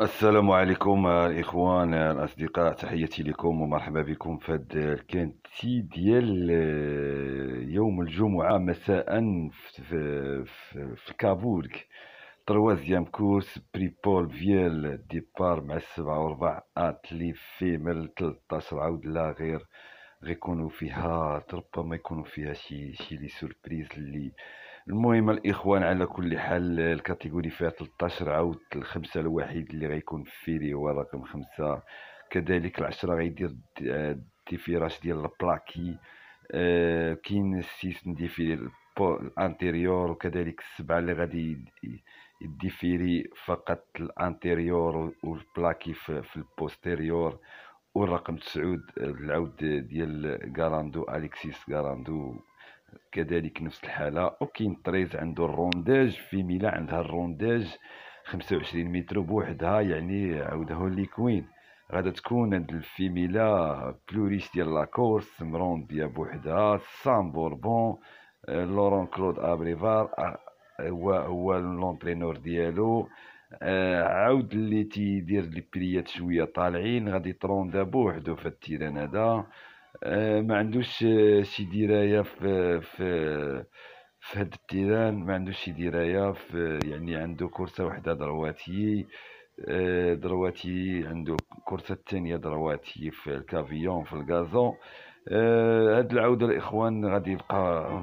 السلام عليكم آه، الاخوان آه، الاصدقاء تحياتي لكم ومرحبا بكم في هذا الكانتي ديال آه، يوم الجمعه مساء في, في, كابورغ تروازيام كورس بري بول فيال ديبار مع السبعة وربع اتلي فيمل 13 عود لا غير غيكونوا فيها ربما يكونوا فيها شي شي لي سوربريز اللي المهم الاخوان على كل حال الكاتيجوري فيها 13 عاود الخمسه الوحيد اللي غيكون فيري هو رقم خمسة كذلك العشرة غيدير الديفيراج ديال البلاكي آه، كاين السيس نديفيري الانتيريور وكذلك السبعه اللي غادي يديفيري فقط الانتيريور والبلاكي في البوستيريور والرقم تسعود آه، العود ديال غاراندو اليكسيس غاراندو كذلك نفس الحاله وكاين طريز عنده الرونداج في ميلا عندها الرونداج 25 متر بوحدها يعني عوده هولي كوين غادا تكون عند الفيميلا بلوريس ديال لاكورس مرونديا بوحدها سان بوربون آه، لوران كلود ابريفار آه، هو هو لونترينور ديالو عاود اللي تيدير لي بريات شويه طالعين غادي دابو بوحدو في التيران هذا آه، ما عندوش آه، شي درايه في في في هاد التيران ما عندوش شي درايه في يعني عنده كرسه وحده درواتي آه، درواتي عنده كرسه الثانيه درواتي في الكافيون في الغازون هاد العوده الاخوان غادي يبقى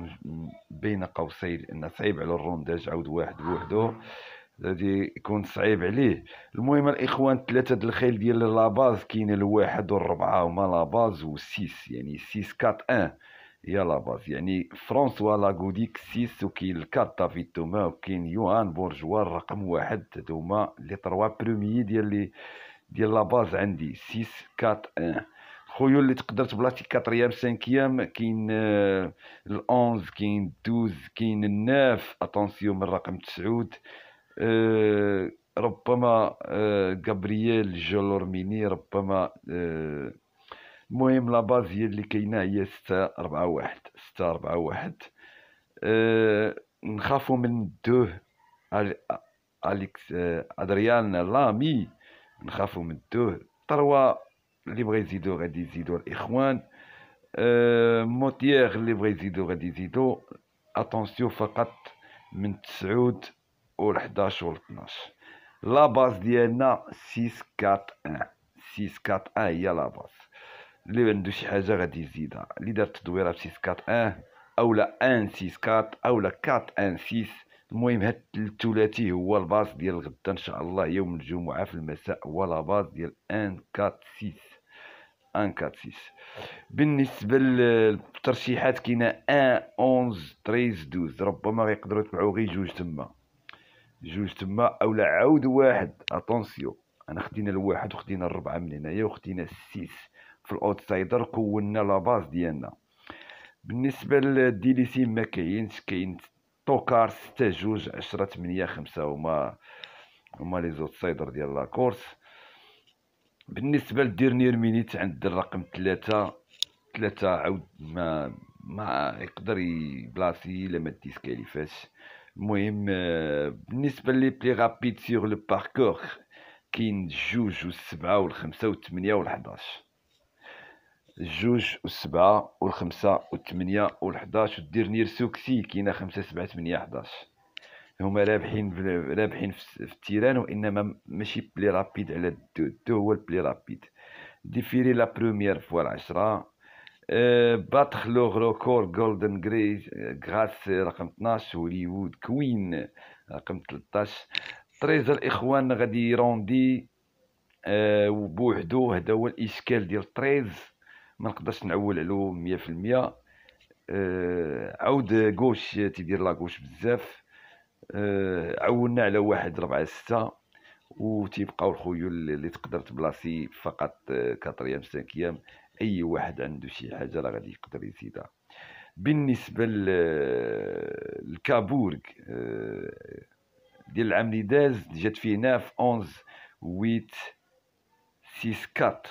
بين قوسين ان صعيب على الرونداج عاود واحد بوحدو غادي يكون صعيب عليه المهم الاخوان ثلاثه د الخيل ديال لاباز كاين الواحد والربعه هما لاباز والسيس يعني سيس كات ان هي لاباز يعني فرانسوا لاغوديك سيس وكاين الكات دافيد توما وكاين يوهان بورجوا رقم واحد هادو هما لي تروا بروميي ديال لي ديال لاباز عندي سيس كات ان خويو اللي تقدر تبلاتي كاتريام سانكيام كاين آه، الأونز كاين دوز كاين الناف اتونسيو من رقم تسعود آه، ربما آه، جابرييل جولورميني ربما آه، المهم لاباز هي اللي كاينه هي 6 4 1 6 4 1 نخافوا من دو اليكس ادريان لامي نخافوا من دو طروا اللي بغى يزيدو غادي يزيدو الاخوان موتيير اللي بغى يزيدو غادي يزيدو اتونسيو فقط من تسعود وال 11 وال 12 لا باز ديالنا 6 4 1 6 4 1 هي لا باز اللي عنده شي حاجه غادي يزيدها اللي دار تدويره ب 6 4 1 اولا 1 6 4 اولا 4 1 6 المهم هاد الثلاثي هو الباز ديال غدا ان شاء الله يوم الجمعه في المساء هو لا باز ديال 1 4 6 1 4 6 بالنسبه للترشيحات كاينه 1 11 13 12 ربما غيقدروا يطلعوا غير جوج تما جوج تما اولا عاود واحد اتونسيو انا خدينا الواحد وخدينا الربعه من هنايا وخدينا السيس في الاوتسايدر كونا لا باز ديالنا بالنسبه للديليسيم ما كاينش كاين توكار 6 جوج 10 8 5 هما هما لي زوتسايدر ديال لا كورس بالنسبه للديرنير مينيت عند الرقم 3 3 عاود ما ما يقدر يبلاصي لما الديسكاليفاش المهم آه، بالنسبه لي بلي رابيد سيغ لو باركور كاين جوج والسبعه والخمسه والثمانيه والحداش جوج والسبعه والخمسه والثمانيه والحداش والديرنير سوكسي كاينه خمسه سبعه ثمانيه حداش هما رابحين رابحين في التيران وانما ماشي بلي رابيد على الدو الدو هو البلي رابيد ديفيري لا بروميير فوا العشره Euh, battre leur record Golden Grace euh, grâce رقم 12 هوليوود كوين رقم 13 تريز الإخوان غادي يروندي وبوحدو هذا هو الإشكال ديال تريز ما نقدرش نعول عليه 100% في عاود غوش تيدير لاكوش بزاف عولنا على واحد ربعة ستة وتيبقاو الخيول اللي تقدر تبلاسي فقط كاتريام سانكيام اي واحد عنده شي حاجه راه غادي يقدر يزيدها بالنسبه للكابورغ آه، ديال العام اللي داز جات فيه في 11 8 6 4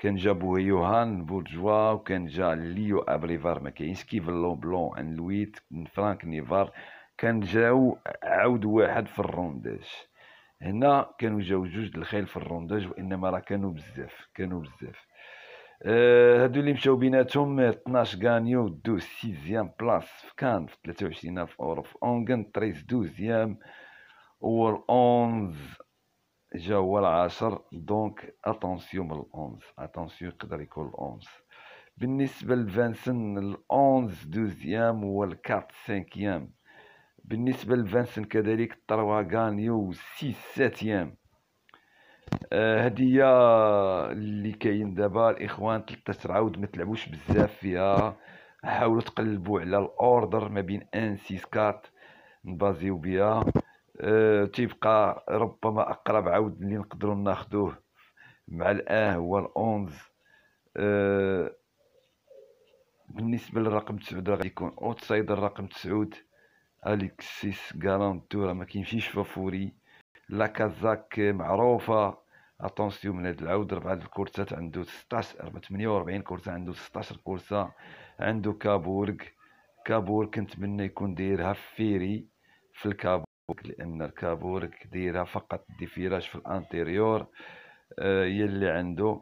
كان جابوه يوهان بورجوا وكان جا ليو ابريفار ما كاينش كيف لون بلون ان لويت فرانك نيفار كان جاو عاود واحد في الرونداج هنا كانوا جاو جوج الخيل في الرونداج وانما راه كانوا بزاف كانوا بزاف آه، هادو اللي مشاو بيناتهم 12 غانيو دو سيزيام بلاس في كان في 23 الف اورو في اونغن 13 دوزيام و الأونز جا هو العاشر دونك اتونسيون الأونز اتونسيون يقدر يكون الأونز بالنسبة لفانسن الأونز دوزيام هو الكارت سانكيام بالنسبة لفانسن كذلك الطروة غانيو سيس ساتيام آه، هديه اللي كاين دابا الاخوان ثلاثه عاود ما تلعبوش بزاف فيها حاولوا تقلبوا على الاوردر ما بين ان سيس كات نبازيو بها أه تيبقى ربما اقرب عاود اللي نقدروا ناخذوه مع الان هو الاونز أه بالنسبه للرقم 9 غادي يكون اوتسايد الرقم 9 اليكسيس غارانتو راه ما كاينش فافوري لاكازاك معروفه اتونسيو من هاد العود ربعه الكورسات ربعة 16 48 كورسه عندو 16 كورسه عندو كابورغ كابورغ كنتمنى يكون دايرها فيري في الكابورغ لان الكابورغ دايرها فقط ديفيراج في الانتيريور آه، هي آه اللي عندو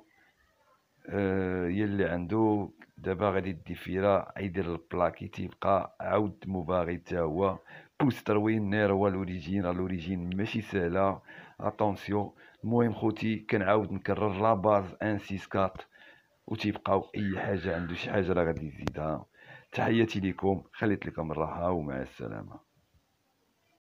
هي آه اللي عندو دابا غادي ديفيرا يدير البلاكي تيبقى عاود مباغي حتى هو نير هو لوريجين لوريجين ماشي سهله اتونسيون المهم خوتي كنعاود نكرر لا باز ان سيس كات و تيبقاو اي حاجه عنده شي حاجه راه غادي يزيدها تحياتي لكم خليت لكم الراحه ومع السلامه